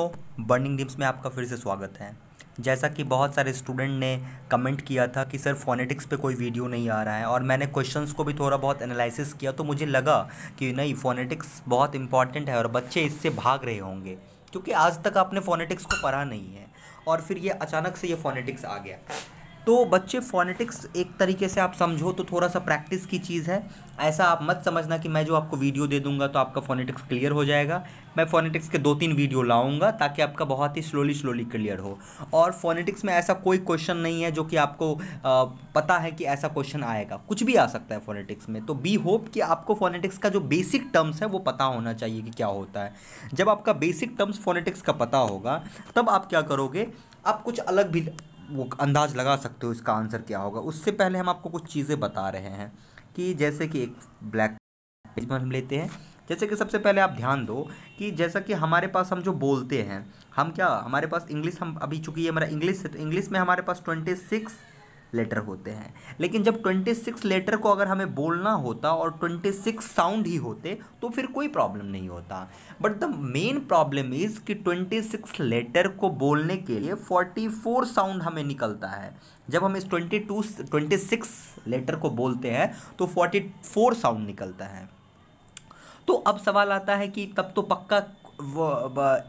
burning dims में आपका फिर से स्वागत है जैसा कि बहुत सारे स्टूडेंट ने कमेंट किया था कि सर फोनेटिक्स पे कोई वीडियो नहीं आ रहा है और मैंने क्वेश्चंस को भी थोड़ा बहुत एनालिसिस किया तो मुझे लगा कि नहीं फोनेटिक्स बहुत इंपॉर्टेंट है और बच्चे इससे भाग रहे होंगे क्योंकि आज तक आपने फोनेटिक्स को पढ़ा नहीं है और फिर ये अचानक से ये फोनेटिक्स आ गया तो बच्चे फोनेटिक्स एक तरीके से आप समझो तो थोड़ा सा प्रैक्टिस की चीज़ है ऐसा आप मत समझना कि मैं जो आपको वीडियो दे दूंगा तो आपका फोनेटिक्स क्लियर हो जाएगा मैं फोनेटिक्स के दो तीन वीडियो लाऊंगा ताकि आपका बहुत ही स्लोली स्लोली क्लियर हो और फोनेटिक्स में ऐसा कोई क्वेश्चन नहीं है जो कि आपको आ, पता है कि ऐसा क्वेश्चन आएगा कुछ भी आ सकता है फोनेटिक्स में तो बी होप कि आपको फोनेटिक्स का जो बेसिक टर्म्स है वो पता होना चाहिए कि क्या होता है जब आपका बेसिक टर्म्स फोनेटिक्स का पता होगा तब आप क्या करोगे आप कुछ अलग भी वो अंदाज़ लगा सकते हो इसका आंसर क्या होगा उससे पहले हम आपको कुछ चीज़ें बता रहे हैं कि जैसे कि एक ब्लैक पेज हम लेते हैं जैसे कि सबसे पहले आप ध्यान दो कि जैसा कि हमारे पास हम जो बोलते हैं हम क्या हमारे पास इंग्लिश हम अभी चुकी ये हमारा इंग्लिश है तो इंग्लिश में हमारे पास ट्वेंटी सिक्स लेटर होते हैं लेकिन जब 26 लेटर को अगर हमें बोलना होता और 26 साउंड ही होते तो फिर कोई प्रॉब्लम नहीं होता but the main problem is कि 26 लेटर को बोलने के लिए 44 साउंड हमें निकलता है जब हम इस 22 26 लेटर को बोलते हैं तो 44 साउंड निकलता है तो अब सवाल आता है कि तब तो पक्का वो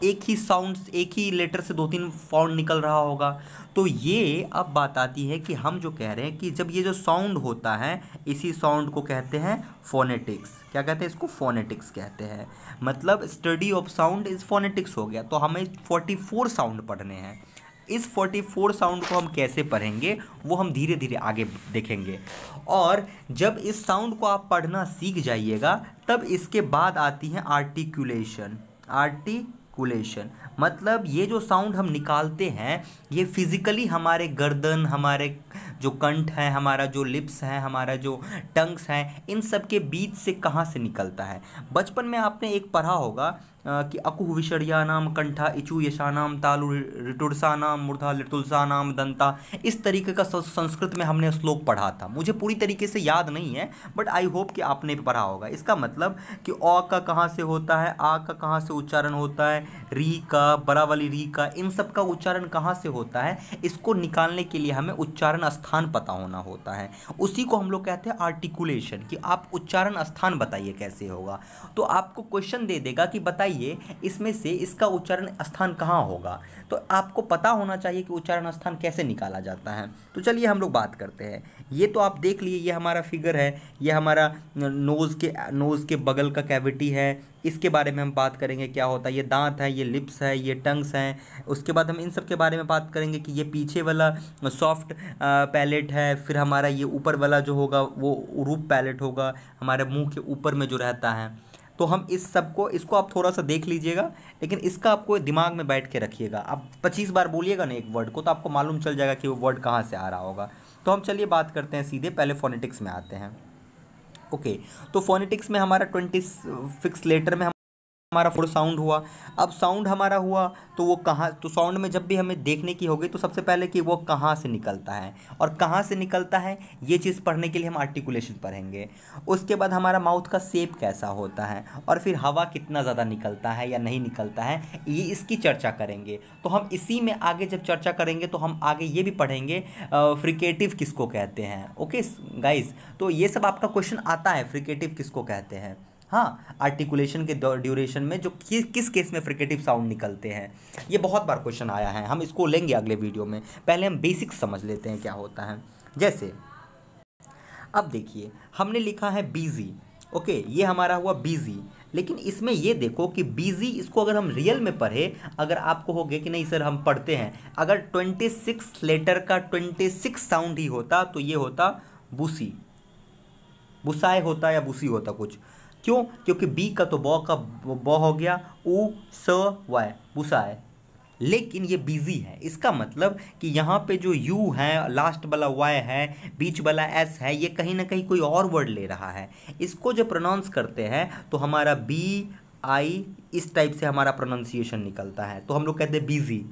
एक ही साउंड एक ही लेटर से दो तीन फाउंड निकल रहा होगा तो ये अब बात आती है कि हम जो कह रहे हैं कि जब ये जो साउंड होता है इसी साउंड को कहते हैं फोनेटिक्स क्या कहते हैं इसको फोनेटिक्स कहते हैं मतलब study of sound is phonetics हो गया तो हमें फोर्टी फोर साउंड पढ़ने हैं इस 44 साउंड को हम कैसे पढ़ेंगे वो हम धीरे धीरे आगे देखेंगे और जब इस साउंड को आप पढ़ना सीख जाइएगा तब इसके बाद आती है आर्टिकुलेशन आर्टिकुलेशन मतलब ये जो साउंड हम निकालते हैं ये फिज़िकली हमारे गर्दन हमारे जो कंठ है हमारा जो लिप्स है हमारा जो टंग्स हैं इन सब के बीच से कहाँ से निकलता है बचपन में आपने एक पढ़ा होगा कि अकुह नाम कंठा इचु यशानाम तालु रिटुरसानाम मूर्धा लिटुलसानाम दंता इस तरीके का संस्कृत में हमने श्लोक पढ़ा था मुझे पूरी तरीके से याद नहीं है बट आई होप कि आपने भी पढ़ा होगा इसका मतलब कि अ का कहाँ से होता है आ का कहाँ से उच्चारण होता है री का बरावली री का इन सब का उच्चारण कहाँ से होता है इसको निकालने के लिए हमें उच्चारण स्थान पता होना होता है उसी को हम लोग कहते हैं आर्टिकुलेशन कि आप उच्चारण स्थान बताइए कैसे होगा तो आपको क्वेश्चन दे देगा कि बताइए बताइए इसमें से इसका उच्चारण स्थान कहाँ होगा तो आपको पता होना चाहिए कि उच्चारण स्थान कैसे निकाला जाता है तो चलिए हम लोग बात करते हैं ये तो आप देख लिए ये हमारा फिगर है ये हमारा नोज़ के नोज़ के बगल का कैविटी है इसके बारे में हम बात करेंगे क्या होता है ये दांत है ये लिप्स है ये टंग्स हैं उसके बाद हम इन सब के बारे में बात करेंगे कि ये पीछे वाला सॉफ्ट पैलेट है फिर हमारा ये ऊपर वाला जो होगा वो रूप पैलेट होगा हमारे मुंह के ऊपर में जो रहता है तो हम इस सब को इसको आप थोड़ा सा देख लीजिएगा लेकिन इसका आपको दिमाग में बैठ के रखिएगा आप पच्चीस बार बोलिएगा ना एक वर्ड को तो आपको मालूम चल जाएगा कि वो वर्ड कहाँ से आ रहा होगा तो हम चलिए बात करते हैं सीधे पहले फोनेटिक्स में आते हैं ओके okay, तो फोनेटिक्स में हमारा ट्वेंटी फिक्स लेटर में हम हमारा फोर साउंड हुआ अब साउंड हमारा हुआ तो वो कहाँ तो साउंड में जब भी हमें देखने की होगी तो सबसे पहले कि वो कहाँ से निकलता है और कहाँ से निकलता है ये चीज़ पढ़ने के लिए हम आर्टिकुलेशन पढ़ेंगे उसके बाद हमारा माउथ का सेप कैसा होता है और फिर हवा कितना ज़्यादा निकलता है या नहीं निकलता है ये इसकी चर्चा करेंगे तो हम इसी में आगे जब चर्चा करेंगे तो हम आगे ये भी पढ़ेंगे फ्रिकेटिव किसको कहते हैं ओके गाइज तो ये सब आपका क्वेश्चन आता है फ्रिकेटिव किसको कहते हैं हाँ आर्टिकुलेशन के ड्यूरेशन में जो कि, किस केस में फ्रिकेटिव साउंड निकलते हैं ये बहुत बार क्वेश्चन आया है हम इसको लेंगे अगले वीडियो में पहले हम बेसिक समझ लेते हैं क्या होता है जैसे अब देखिए हमने लिखा है बीजी ओके ये हमारा हुआ बीजी लेकिन इसमें ये देखो कि बीजी इसको अगर हम रियल में पढ़े अगर आपको हो गया कि नहीं सर हम पढ़ते हैं अगर ट्वेंटी सिक्स लेटर का ट्वेंटी सिक्स साउंड ही होता तो ये होता बुसी बुसाए होता या बुसी होता कुछ क्यों क्योंकि बी का तो बॉ का बॉ हो गया ओ स वाय बुसा है लेकिन ये बिजी है इसका मतलब कि यहाँ पे जो यू है लास्ट वाला वाई है बीच वाला एस है ये कहीं ना कहीं कोई और वर्ड ले रहा है इसको जो प्रोनाउंस करते हैं तो हमारा बी आई इस टाइप से हमारा प्रोनाउंसिएशन निकलता है तो हम लोग कहते हैं बिजी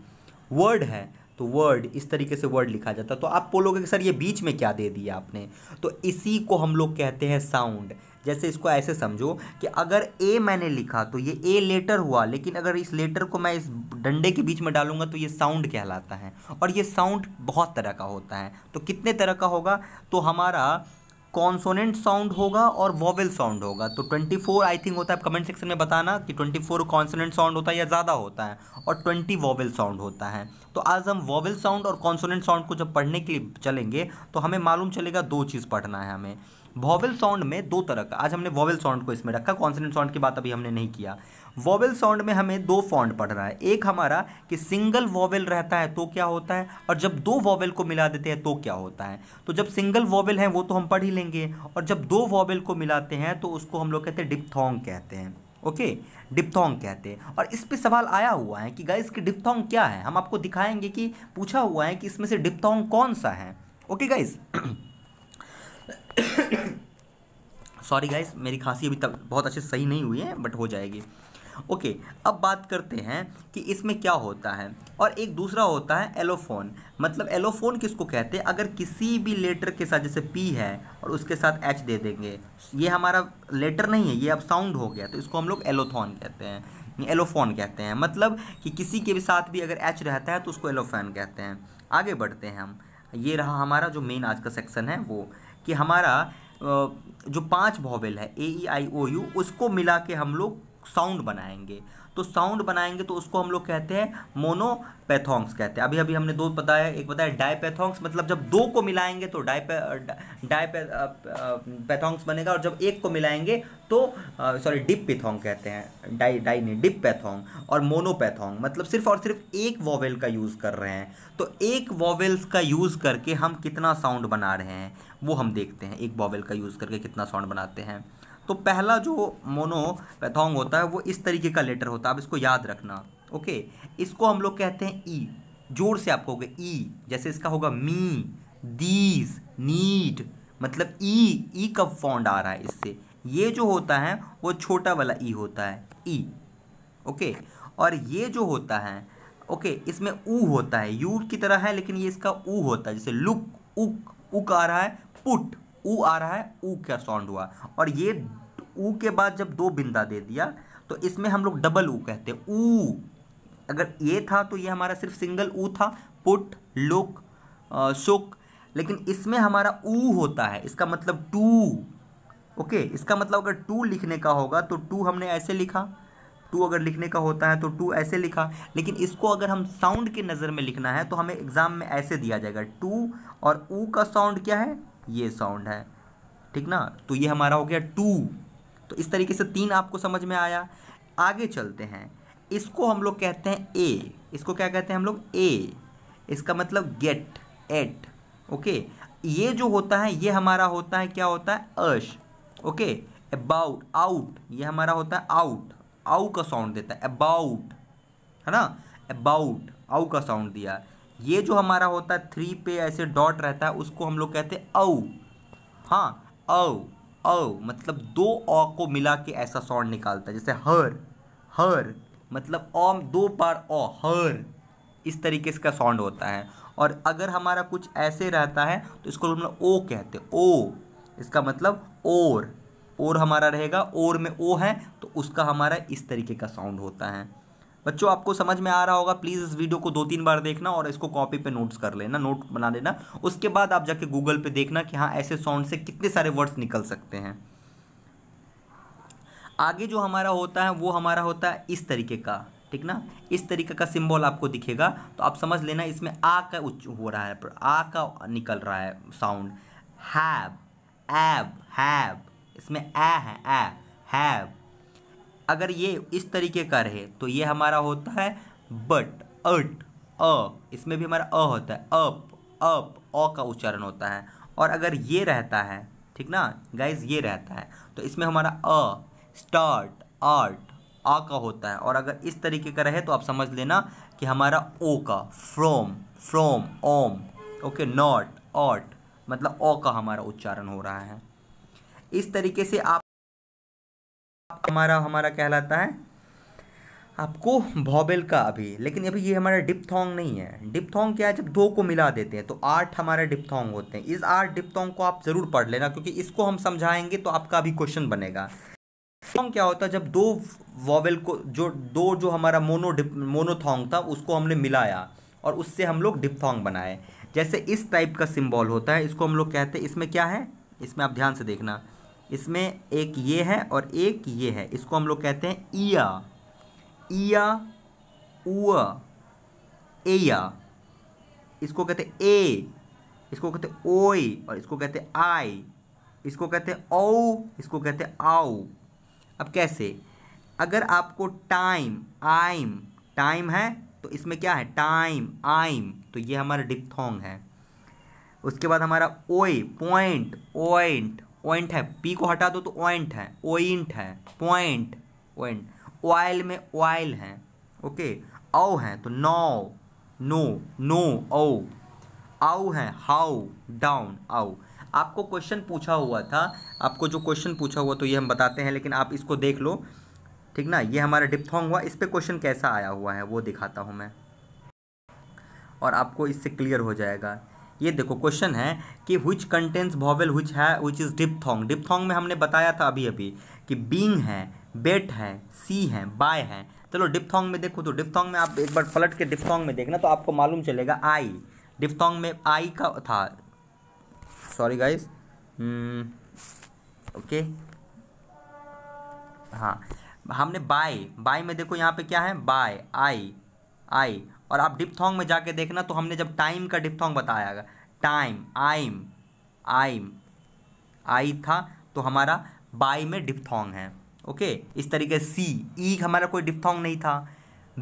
वर्ड है तो वर्ड इस तरीके से वर्ड लिखा जाता है तो आप बोलोगे सर ये बीच में क्या दे दिया आपने तो इसी को हम लोग कहते हैं साउंड जैसे इसको ऐसे समझो कि अगर ए मैंने लिखा तो ये ए लेटर हुआ लेकिन अगर इस लेटर को मैं इस डंडे के बीच में डालूंगा तो ये साउंड कहलाता है और ये साउंड बहुत तरह का होता है तो कितने तरह का होगा तो हमारा कॉन्सोनेंट साउंड होगा और वॉवल साउंड होगा तो 24 आई थिंक होता है कमेंट सेक्शन में बताना कि 24 कॉन्सोनेंट साउंड होता है या ज़्यादा होता है और 20 वॉवल साउंड होता है तो आज हम वॉवल साउंड और कॉन्सोनेंट साउंड को जब पढ़ने के लिए चलेंगे तो हमें मालूम चलेगा दो चीज़ पढ़ना है हमें वॉवेल साउंड में दो तरह का आज हमने वॉवेल साउंड को इसमें रखा कॉन्सनेंट साउंड की बात अभी हमने नहीं किया वॉवेल साउंड में हमें दो फॉन्ड पढ़ना है एक हमारा कि सिंगल वॉवेल रहता है तो क्या होता है और जब दो वॉवेल को मिला देते हैं तो क्या होता है तो जब सिंगल वॉवेल है वो तो हम पढ़ ही लेंगे और जब दो वॉवेल को मिलाते हैं तो उसको हम लोग कहते हैं डिपथोंग कहते हैं ओके okay, डिप्थोंग कहते हैं और इस पे सवाल आया हुआ है कि गाइस की डिप्थोंग क्या है हम आपको दिखाएंगे कि पूछा हुआ है कि इसमें से डिप्थोंग कौन सा है okay okay, guys sorry guys मेरी खांसी अभी तक बहुत अच्छे सही नहीं हुई है बट हो जाएगी ओके okay, अब बात करते हैं कि इसमें क्या होता है और एक दूसरा होता है एलोफोन मतलब एलोफोन किसको कहते हैं अगर किसी भी लेटर के साथ जैसे पी है और उसके साथ एच दे देंगे ये हमारा लेटर नहीं है ये अब साउंड हो गया तो इसको हम लोग एलोथोन कहते हैं एलोफोन कहते हैं मतलब कि किसी के भी साथ भी अगर एच रहता है तो उसको एलोफोन कहते हैं आगे बढ़ते हैं हम ये रहा हमारा जो मेन आज का सेक्शन है वो कि हमारा जो पांच वॉवेल है ए ई आई ओ यू उसको मिला के हम लोग साउंड बनाएंगे तो साउंड बनाएंगे तो उसको हम लोग कहते हैं मोनोपैथोंग्स कहते हैं अभी अभी हमने दो बताया एक बताया डायपैथोंग्स मतलब जब दो को मिलाएंगे तो डाई डाईपैथोंग्स बनेगा और जब एक को मिलाएंगे तो सॉरी डिप पैथोंग कहते हैं डाई डाई नहीं डिप पैथोंग और मोनोपैथोंग मतलब सिर्फ और सिर्फ एक वॉवेल का यूज़ कर रहे हैं तो एक वॉवेल्स का यूज़ करके हम कितना साउंड बना रहे हैं वो हम देखते हैं एक बॉवेल का यूज़ करके कितना साउंड बनाते हैं तो पहला जो मोनो पैथोंग होता है वो इस तरीके का लेटर होता है आप इसको याद रखना ओके इसको हम लोग कहते हैं ई e, जोर से आप कहोगे ई e, जैसे इसका होगा मी दीज नीड मतलब ई e, ई कब फॉन्ड आ रहा है इससे ये जो होता है वो छोटा वाला ई होता है ई ओके और ये जो होता है ओके इसमें ऊ होता है यू की तरह है लेकिन ये इसका ऊ होता है जैसे लुक उक उक आ रहा है पुट ऊ आ रहा है ऊ का साउंड हुआ और ये ऊ के बाद जब दो बिंदा दे दिया तो इसमें हम लोग डबल ऊ कहते हैं ऊ अगर ये था तो ये हमारा सिर्फ सिंगल ऊ था पुट लुक शुक लेकिन इसमें हमारा ऊ होता है इसका मतलब टू ओके इसका मतलब अगर टू लिखने का होगा तो टू हमने ऐसे लिखा टू अगर लिखने का होता है तो टू ऐसे लिखा लेकिन इसको अगर हम साउंड की नज़र में लिखना है तो हमें एग्ज़ाम में ऐसे दिया जाएगा टू और ऊ का साउंड क्या है ये साउंड है ठीक ना तो ये हमारा हो गया टू तो इस तरीके से तीन आपको समझ में आया आगे चलते हैं इसको हम लोग कहते हैं ए इसको क्या कहते हैं हम लोग ए इसका मतलब गेट एट ओके ये जो होता है ये हमारा होता है क्या होता है अश ओके अबाउट आउट ये हमारा होता है आउट आउ का साउंड देता है अबाउट है ना अबाउट आउ का साउंड दिया ये जो हमारा होता है थ्री पे ऐसे डॉट रहता है उसको हम लोग कहते हैं औ हाँ औ औ मतलब दो औ को मिला के ऐसा साउंड निकालता है जैसे हर हर मतलब ओ दो बार ओ हर इस तरीके का साउंड होता है और अगर हमारा कुछ ऐसे रहता है तो इसको हम लोग ओ कहते हैं ओ इसका मतलब और और हमारा रहेगा और में ओ है तो उसका हमारा इस तरीके का साउंड होता है बच्चों आपको समझ में आ रहा होगा प्लीज़ इस वीडियो को दो तीन बार देखना और इसको कॉपी पे नोट्स कर लेना नोट बना लेना उसके बाद आप जाके गूगल पे देखना कि हाँ ऐसे साउंड से कितने सारे वर्ड्स निकल सकते हैं आगे जो हमारा होता है वो हमारा होता है इस तरीके का ठीक ना इस तरीके का सिंबल आपको दिखेगा तो आप समझ लेना इसमें आ का उच्च हो रहा है आ का निकल रहा है साउंड हैव एब हैव इसमें ए है ए हैव अगर ये इस तरीके का रहे तो ये हमारा होता है बट अट अ इसमें भी हमारा अ होता है अप अप अ का उच्चारण होता है और अगर ये रहता है ठीक ना गाइज ये रहता है तो इसमें हमारा अ स्टार्ट आर्ट आ का होता है और अगर इस तरीके का रहे तो आप समझ लेना कि हमारा ओ का फ्रोम फ्रोम ओम ओके नॉट ऑट मतलब ओ का हमारा उच्चारण हो रहा है इस तरीके से आप हमारा हमारा कहलाता है आपको भॉबेल का अभी लेकिन अभी ये हमारा डिपथोंग नहीं है डिपथोंग क्या है जब दो को मिला देते हैं तो आठ हमारे डिपथोंग होते हैं इस आठ डिपथोंग को आप ज़रूर पढ़ लेना क्योंकि इसको हम समझाएंगे तो आपका अभी क्वेश्चन बनेगा थोंग क्या होता है जब दो वॉवेल को जो दो जो हमारा मोनो डिप मोनोथोंग था उसको हमने मिलाया और उससे हम लोग डिपथोंग बनाए जैसे इस टाइप का सिम्बॉल होता है इसको हम लोग कहते हैं इसमें क्या है इसमें आप ध्यान से देखना इसमें एक ये है और एक ये है इसको हम लोग कहते हैं ईया ईया उआ एया इसको कहते ए इसको कहते ओई और इसको कहते आई इसको कहते ओ इसको कहते आओ अब कैसे अगर आपको टाइम आइम टाइम है तो इसमें क्या है टाइम आइम तो ये हमारा डिपथोंग है उसके बाद हमारा ओई पॉइंट ओइंट ओइंट है पी को हटा दो तो ओइंट है ओइंट है पॉइंट ओइंट ऑयल में ऑयल है ओके औ है तो नौ नो नो औ आउ है हाउ डाउन आउ आपको क्वेश्चन पूछा हुआ था आपको जो क्वेश्चन पूछा हुआ तो ये हम बताते हैं लेकिन आप इसको देख लो ठीक ना ये हमारा डिप्थोंग हुआ इस पर क्वेश्चन कैसा आया हुआ है वो दिखाता हूँ मैं और आपको इससे क्लियर हो जाएगा ये देखो क्वेश्चन है कि विच कंटेंट्स भॉवेल विच है विच इज़ डिपथोंग डिपथोंग में हमने बताया था अभी अभी कि बींग है बेट है सी है बाय है चलो डिपथोंग में देखो तो डिपथोंग में आप एक बार पलट के डिपथोंग में देखना तो आपको मालूम चलेगा आई डिपथोंग में आई का था सॉरी गाइस ओके हाँ हमने बाय बाय में देखो यहाँ पे क्या है बाय आई आई और आप डिपथोंग में जाके देखना तो हमने जब टाइम का डिपथोंग बताया गया टाइम आइम आइम आई था तो हमारा बाई में डिपथोंग है ओके इस तरीके सी ई हमारा कोई डिपथोंग नहीं था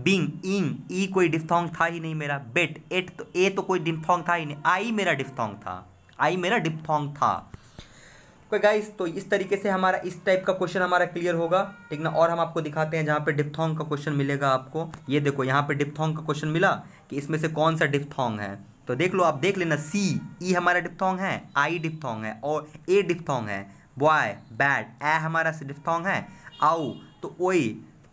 बिंग इंग ई कोई डिपथोंग था ही नहीं मेरा बेट एट तो ए तो कोई डिपथोंग था ही नहीं आई मेरा डिपथोंग था आई मेरा डिपथोंग था ओके गाइस तो इस तरीके से हमारा इस टाइप का क्वेश्चन हमारा क्लियर होगा ठीक ना और हम आपको दिखाते हैं जहाँ पे डिपथोंग का क्वेश्चन मिलेगा आपको ये देखो यहाँ पे डिपथोंग का क्वेश्चन मिला कि इसमें से कौन सा डिपथोंग है तो देख लो आप देख लेना सी ई e हमारा डिप्थोंग है आई डिपथोंग है और ए डिपथोंग है बॉय बैट ए हमारा डिपथोंग है आउ तो ओई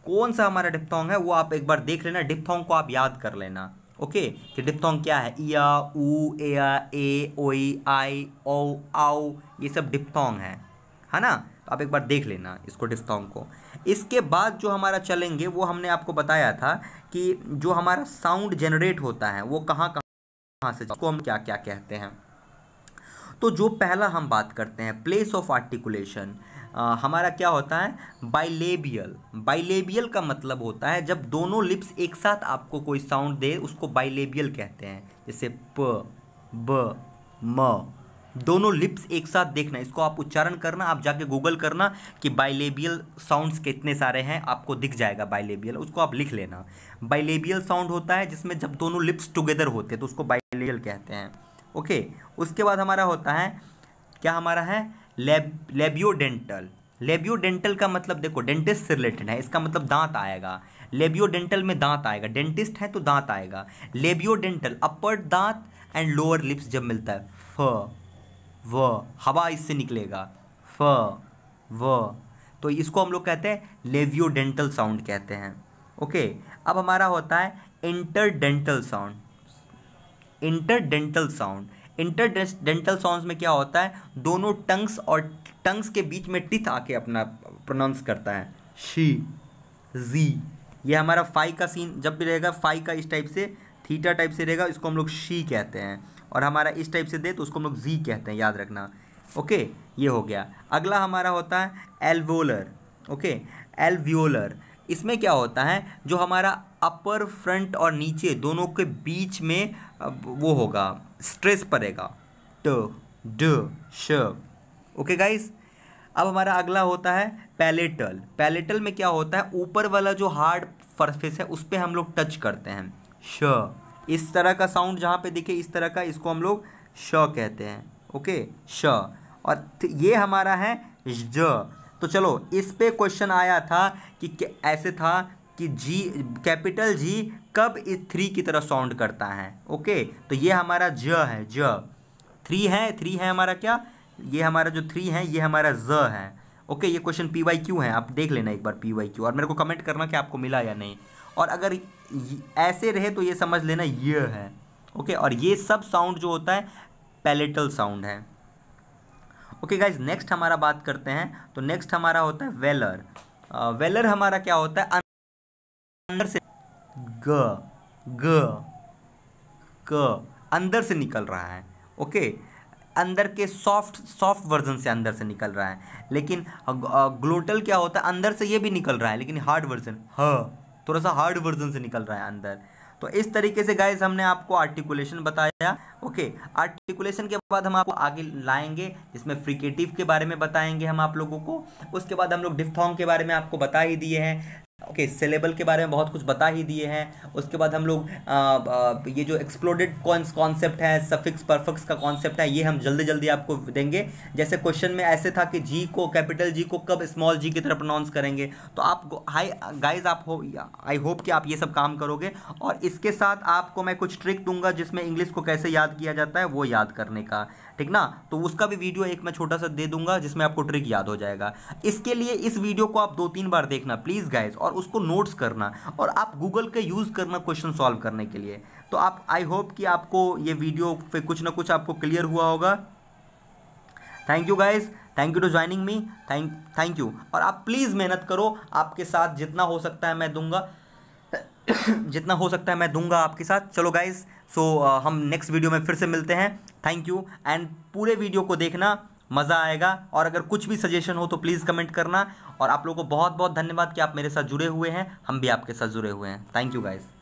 कौन सा हमारा डिपथोंग है वो आप एक बार देख लेना डिपथोंग को आप याद कर लेना ओके फिर डिप्थोंग क्या है ईया ऊ ए ए ओई आई ओ आओ ये सब डिप्थोंग है है ना तो आप एक बार देख लेना इसको डिप्थोंग को इसके बाद जो हमारा चलेंगे वो हमने आपको बताया था कि जो हमारा साउंड जनरेट होता है वो कहाँ कहाँ से उसको हम क्या क्या कहते हैं तो जो पहला हम बात करते हैं प्लेस ऑफ आर्टिकुलेशन हमारा क्या होता है बाइलेबियल बाइलेबियल का मतलब होता है जब दोनों लिप्स एक साथ आपको कोई साउंड दे उसको बाइलेबियल कहते हैं जैसे प ब म दोनों लिप्स एक साथ देखना इसको आप उच्चारण करना आप जाके गूगल करना कि बाइलेबियल साउंड्स कितने सारे हैं आपको दिख जाएगा बाइलेबियल उसको आप लिख लेना बाइलेबियल साउंड होता है जिसमें जब दोनों लिप्स टुगेदर होते हैं तो उसको बाइलेबियल कहते हैं ओके उसके बाद हमारा होता है क्या हमारा है लेब लेबियोडेंटल लेबियोडेंटल का मतलब देखो डेंटिस्ट से रिलेटेड है इसका मतलब दांत आएगा लेबियोडेंटल में दांत आएगा डेंटिस्ट है तो दांत आएगा लेबियोडेंटल अपर दांत एंड लोअर लिप्स जब मिलता है फ व हवा इससे निकलेगा फ व तो इसको हम लोग कहते हैं लेबियोडेंटल साउंड कहते हैं ओके अब हमारा होता है interdental sound interdental sound interdental sound में क्या होता है दोनों टंग्स और टंग्स के बीच में टिथ आके अपना प्रोनाउंस करता है शी जी ये हमारा फाई का सीन जब भी रहेगा फाई का इस टाइप से थीटा टाइप से रहेगा इसको हम लोग शी कहते हैं और हमारा इस टाइप से दे तो उसको हम लोग जी कहते हैं याद रखना ओके ये हो गया अगला हमारा होता है एल्वोलर ओके एल्वियोलर इसमें क्या होता है जो हमारा अपर फ्रंट और नीचे दोनों के बीच में वो होगा स्ट्रेस पड़ेगा ट ड श ओके गाइस अब हमारा अगला होता है पैलेटल पैलेटल में क्या होता है ऊपर वाला जो हार्ड फर्फेस है उस पर हम लोग टच करते हैं श इस तरह का साउंड जहाँ पे दिखे इस तरह का इसको हम लोग श कहते हैं ओके श और ये हमारा है ज तो चलो इस पे क्वेश्चन आया था कि ऐसे था कि जी कैपिटल जी कब इस थ्री की तरह साउंड करता है ओके तो ये हमारा ज है ज थ्री है थ्री है हमारा क्या ये हमारा जो थ्री है ये हमारा ज है ओके ये क्वेश्चन पी वाई क्यू है आप देख लेना एक बार पी वाई क्यू और मेरे को कमेंट करना कि आपको मिला या नहीं और अगर ऐसे रहे तो ये समझ लेना ये है ओके और ये सब साउंड जो होता है पैलेटल साउंड है ओके गाइज नेक्स्ट हमारा बात करते हैं तो नेक्स्ट हमारा होता है वेलर वेलर हमारा क्या होता है अंदर से ग ग क अंदर से निकल रहा है ओके अंदर के सॉफ्ट सॉफ्ट वर्जन से अंदर से निकल रहा है लेकिन ग्लोटल क्या होता है अंदर से ये भी निकल रहा है लेकिन हार्ड वर्जन ह थोड़ा सा हार्ड वर्जन से निकल रहा है अंदर तो इस तरीके से गाइज हमने आपको आर्टिकुलेशन बताया ओके आर्टिकुलेशन के बाद हम आपको आगे लाएंगे जिसमें फ्रिकेटिव के बारे में बताएंगे हम आप लोगों को उसके बाद हम लोग डिफ्थोंग के बारे में आपको बता ही दिए हैं ओके okay, सेलेबल के बारे में बहुत कुछ बता ही दिए हैं उसके बाद हम लोग आ, आ, ये जो एक्सप्लोडेड कॉन्सेप्ट है सफिक्स परफिक्स का कॉन्सेप्ट है ये हम जल्दी जल्दी आपको देंगे जैसे क्वेश्चन में ऐसे था कि जी को कैपिटल जी को कब स्मॉल जी की तरह प्रोनाउंस करेंगे तो आप हाई गाइज आप हो आई होप कि आप ये सब काम करोगे और इसके साथ आपको मैं कुछ ट्रिक दूंगा जिसमें इंग्लिश को कैसे याद किया जाता है वो याद करने का ठीक ना तो उसका भी वीडियो एक मैं छोटा सा दे दूंगा जिसमें आपको ट्रिक याद हो जाएगा इसके लिए इस वीडियो को आप दो तीन बार देखना प्लीज़ गाइज और उसको नोट्स करना और आप गूगल का यूज़ करना क्वेश्चन सॉल्व करने के लिए तो आप आई होप कि आपको ये वीडियो पे कुछ ना कुछ आपको क्लियर हुआ होगा thank you guys thank you to joining me thank thank you और आप प्लीज़ मेहनत करो आपके साथ जितना हो सकता है मैं दूंगा जितना हो सकता है मैं दूंगा आपके साथ चलो गाइज़ सो so, uh, हम नेक्स्ट वीडियो में फिर से मिलते हैं थैंक यू एंड पूरे वीडियो को देखना मज़ा आएगा और अगर कुछ भी सजेशन हो तो प्लीज़ कमेंट करना और आप लोगों को बहुत बहुत धन्यवाद कि आप मेरे साथ जुड़े हुए हैं हम भी आपके साथ जुड़े हुए हैं थैंक यू गाइज़